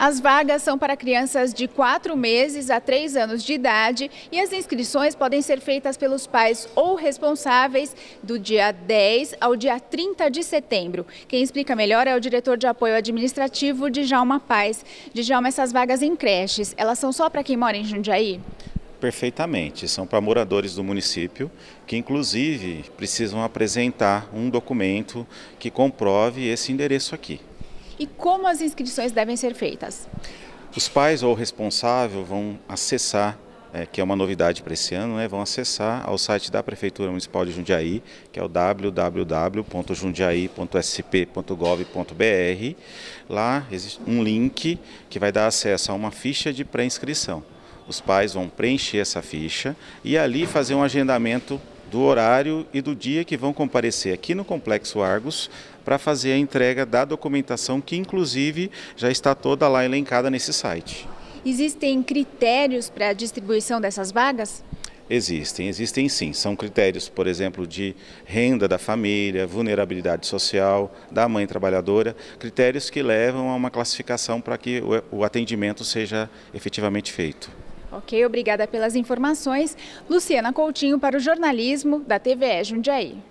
As vagas são para crianças de 4 meses a 3 anos de idade e as inscrições podem ser feitas pelos pais ou responsáveis do dia 10 ao dia 30 de setembro. Quem explica melhor é o diretor de apoio administrativo, Djalma Paz. Djalma, essas vagas em creches, elas são só para quem mora em Jundiaí? Perfeitamente, são para moradores do município que, inclusive, precisam apresentar um documento que comprove esse endereço aqui e como as inscrições devem ser feitas? Os pais ou o responsável vão acessar é, que é uma novidade para esse ano, né, vão acessar ao site da Prefeitura Municipal de Jundiaí, que é o www.jundiaí.sp.gov.br. Lá existe um link que vai dar acesso a uma ficha de pré-inscrição. Os pais vão preencher essa ficha e ali fazer um agendamento do horário e do dia que vão comparecer aqui no Complexo Argos para fazer a entrega da documentação que inclusive já está toda lá elencada nesse site. Existem critérios para a distribuição dessas vagas? Existem, existem sim. São critérios, por exemplo, de renda da família, vulnerabilidade social da mãe trabalhadora, critérios que levam a uma classificação para que o atendimento seja efetivamente feito. Ok, obrigada pelas informações. Luciana Coutinho para o jornalismo da TVE Jundiaí.